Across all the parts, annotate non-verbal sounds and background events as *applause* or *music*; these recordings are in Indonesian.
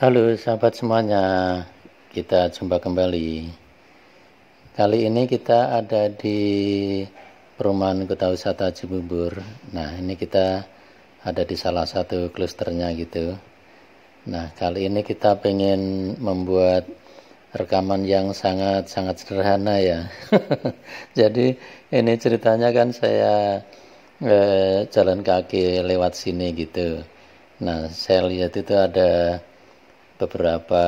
Halo sahabat semuanya, kita jumpa kembali. Kali ini kita ada di Perumahan Kota Wisata Cibubur. Nah, ini kita ada di salah satu klusternya gitu. Nah, kali ini kita pengen membuat rekaman yang sangat-sangat sederhana ya. *laughs* Jadi, ini ceritanya kan saya eh, jalan kaki lewat sini gitu. Nah, saya lihat itu ada beberapa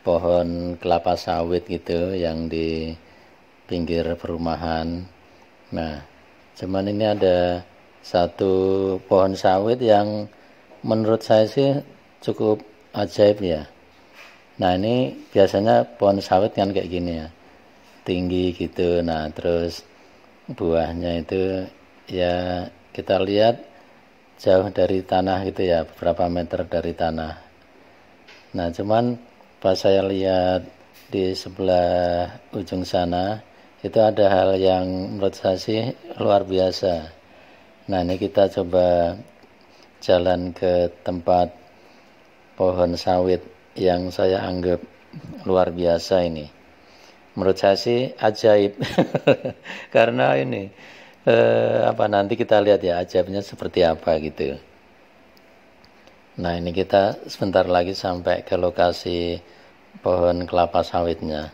pohon kelapa sawit gitu yang di pinggir perumahan. Nah, cuman ini ada satu pohon sawit yang menurut saya sih cukup ajaib ya. Nah, ini biasanya pohon sawit kan kayak gini ya. Tinggi gitu. Nah, terus buahnya itu ya kita lihat jauh dari tanah gitu ya, beberapa meter dari tanah. Nah, cuman pas saya lihat di sebelah ujung sana itu ada hal yang menurut saya sih luar biasa. Nah, ini kita coba jalan ke tempat pohon sawit yang saya anggap luar biasa ini. Menurut saya sih ajaib *laughs* karena ini eh, apa nanti kita lihat ya ajaibnya seperti apa gitu. Nah ini kita sebentar lagi sampai ke lokasi pohon kelapa sawitnya.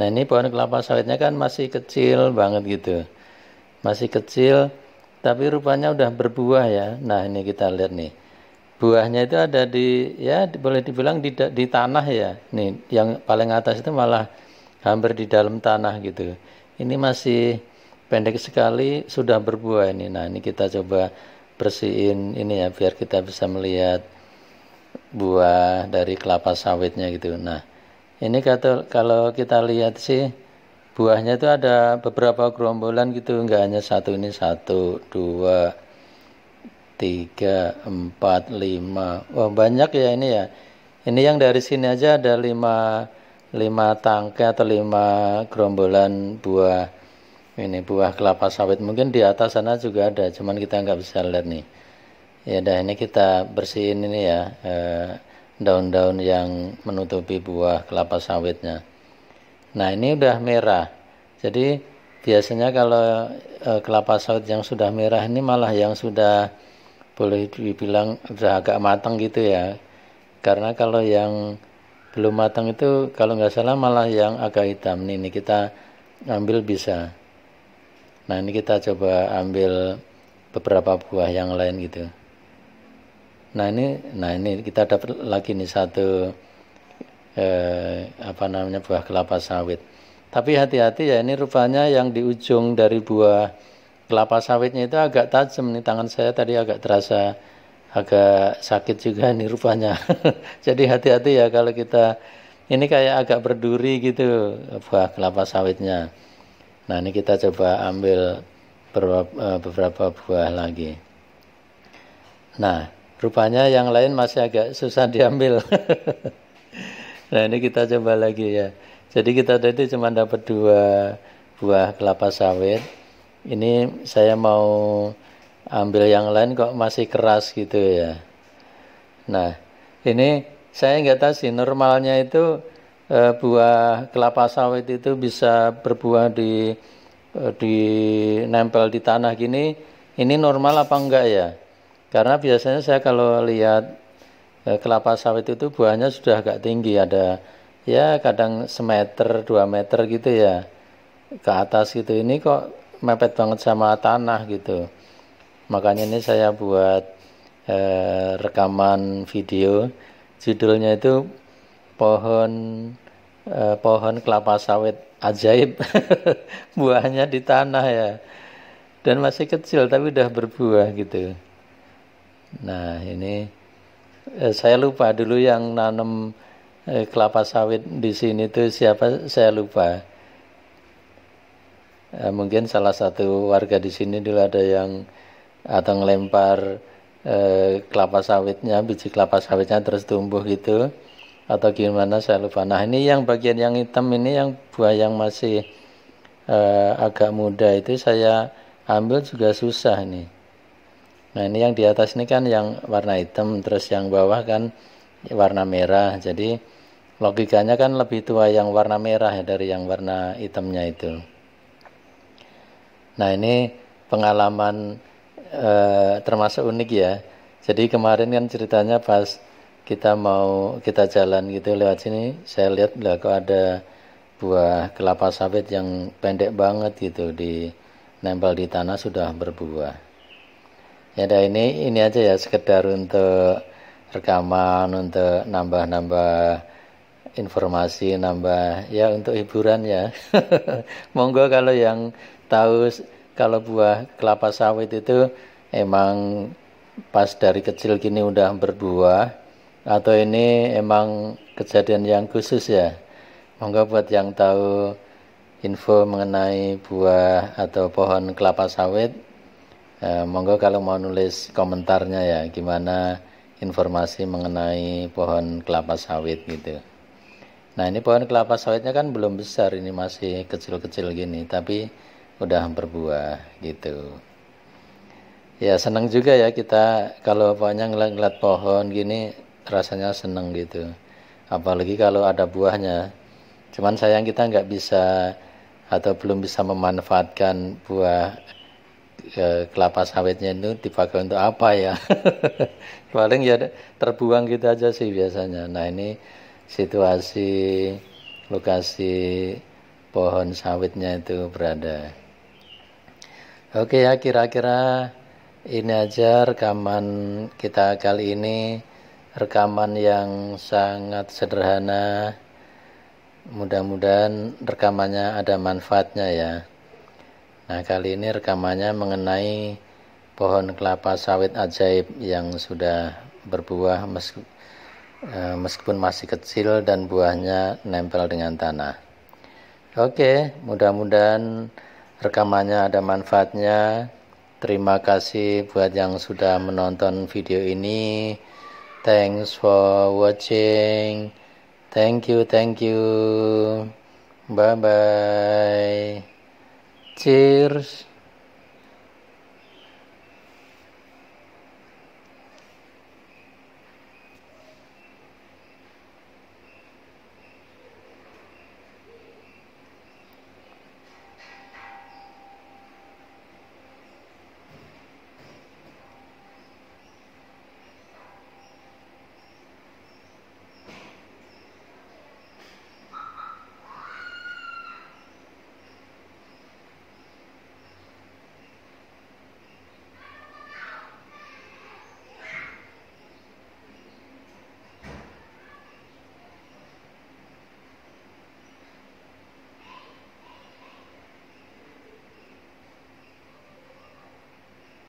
Nah ini pohon kelapa sawitnya kan masih kecil banget gitu. Masih kecil tapi rupanya udah berbuah ya. Nah ini kita lihat nih. Buahnya itu ada di ya boleh dibilang di, di tanah ya. Nih yang paling atas itu malah hampir di dalam tanah gitu. Ini masih pendek sekali sudah berbuah ini. Nah ini kita coba bersihin ini ya biar kita bisa melihat buah dari kelapa sawitnya gitu. Nah, ini kata, kalau kita lihat sih buahnya itu ada beberapa gerombolan gitu, nggak hanya satu ini satu, dua, tiga, empat, lima. Wah banyak ya ini ya. Ini yang dari sini aja ada lima lima tangkai atau lima gerombolan buah ini buah kelapa sawit mungkin di atas sana juga ada cuman kita nggak bisa lihat nih Ya, dah ini kita bersihin ini ya eh, daun-daun eh, yang menutupi buah kelapa sawitnya. Nah, ini udah merah. Jadi biasanya kalau eh, kelapa sawit yang sudah merah ini malah yang sudah boleh dibilang sudah agak matang gitu ya. Karena kalau yang belum matang itu kalau nggak salah malah yang agak hitam. Nih, ini kita ambil bisa. Nah, ini kita coba ambil beberapa buah yang lain gitu. Nah ini, nah ini kita dapat lagi nih satu eh, apa namanya buah kelapa sawit. Tapi hati-hati ya ini rupanya yang di ujung dari buah kelapa sawitnya itu agak tajam nih tangan saya tadi agak terasa agak sakit juga nih rupanya. *laughs* Jadi hati-hati ya kalau kita ini kayak agak berduri gitu buah kelapa sawitnya. Nah ini kita coba ambil beberapa, eh, beberapa buah lagi. Nah Rupanya yang lain masih agak susah diambil. *laughs* nah ini kita coba lagi ya. Jadi kita tadi cuma dapat dua buah kelapa sawit. Ini saya mau ambil yang lain kok masih keras gitu ya. Nah ini saya nggak tahu sih normalnya itu eh, buah kelapa sawit itu bisa berbuah di eh, di nempel di tanah gini. Ini normal apa enggak ya? Karena biasanya saya kalau lihat e, kelapa sawit itu buahnya sudah agak tinggi, ada ya kadang semeter, dua meter gitu ya ke atas gitu. Ini kok mepet banget sama tanah gitu. Makanya ini saya buat e, rekaman video. Judulnya itu pohon e, pohon kelapa sawit ajaib *laughs* buahnya di tanah ya dan masih kecil tapi udah berbuah gitu Nah ini eh, saya lupa dulu yang nanam eh, kelapa sawit di sini tuh siapa saya lupa. Eh, mungkin salah satu warga di sini dulu ada yang atau ngelempar eh, kelapa sawitnya, biji kelapa sawitnya terus tumbuh gitu atau gimana saya lupa. Nah ini yang bagian yang hitam ini yang buah yang masih eh, agak muda itu saya ambil juga susah nih Nah ini yang di atas ini kan yang warna hitam, terus yang bawah kan warna merah. Jadi logikanya kan lebih tua yang warna merah ya dari yang warna hitamnya itu. Nah ini pengalaman eh, termasuk unik ya. Jadi kemarin kan ceritanya pas kita mau kita jalan gitu lewat sini, saya lihat lah kok ada buah kelapa sawit yang pendek banget gitu di nempel di tanah sudah berbuah ya nah ini ini aja ya sekedar untuk rekaman untuk nambah-nambah informasi nambah ya untuk hiburan ya *laughs* monggo kalau yang tahu kalau buah kelapa sawit itu emang pas dari kecil gini udah berbuah atau ini emang kejadian yang khusus ya monggo buat yang tahu info mengenai buah atau pohon kelapa sawit Eh, monggo kalau mau nulis komentarnya ya gimana informasi mengenai pohon kelapa sawit gitu. Nah ini pohon kelapa sawitnya kan belum besar ini masih kecil-kecil gini tapi udah berbuah gitu. Ya seneng juga ya kita kalau pokoknya ngeliat-ngeliat pohon gini rasanya seneng gitu. Apalagi kalau ada buahnya. Cuman sayang kita nggak bisa atau belum bisa memanfaatkan buah Ya, kelapa sawitnya itu dipakai untuk apa ya *laughs* paling ya terbuang gitu aja sih biasanya nah ini situasi lokasi pohon sawitnya itu berada oke ya kira-kira ini aja rekaman kita kali ini rekaman yang sangat sederhana mudah-mudahan rekamannya ada manfaatnya ya Nah, kali ini rekamannya mengenai pohon kelapa sawit ajaib yang sudah berbuah e, meskipun masih kecil dan buahnya nempel dengan tanah. Oke, mudah-mudahan rekamannya ada manfaatnya. Terima kasih buat yang sudah menonton video ini. Thanks for watching. Thank you, thank you. Bye bye. Cheers.